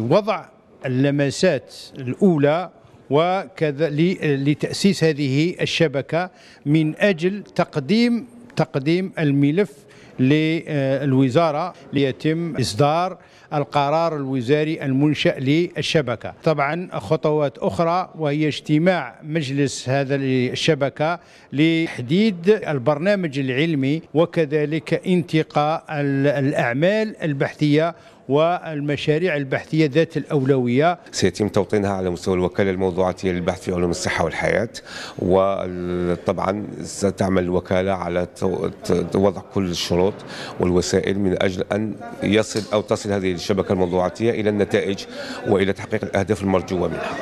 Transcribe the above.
وضع اللمسات الأولى وكذا لتأسيس هذه الشبكة من أجل تقديم تقديم الملف للوزارة ليتم إصدار القرار الوزاري المنشأ للشبكة طبعا خطوات أخرى وهي اجتماع مجلس هذا الشبكة لتحديد البرنامج العلمي وكذلك انتقاء الأعمال البحثية والمشاريع البحثية ذات الأولوية سيتم توطينها على مستوى الوكالة الموضوعاتية للبحث في علوم الصحة والحياة وطبعا ستعمل الوكالة على وضع كل الشروط والوسائل من أجل أن يصل أو تصل هذه الشبكة الموضوعاتية إلى النتائج وإلى تحقيق الأهداف المرجوة منها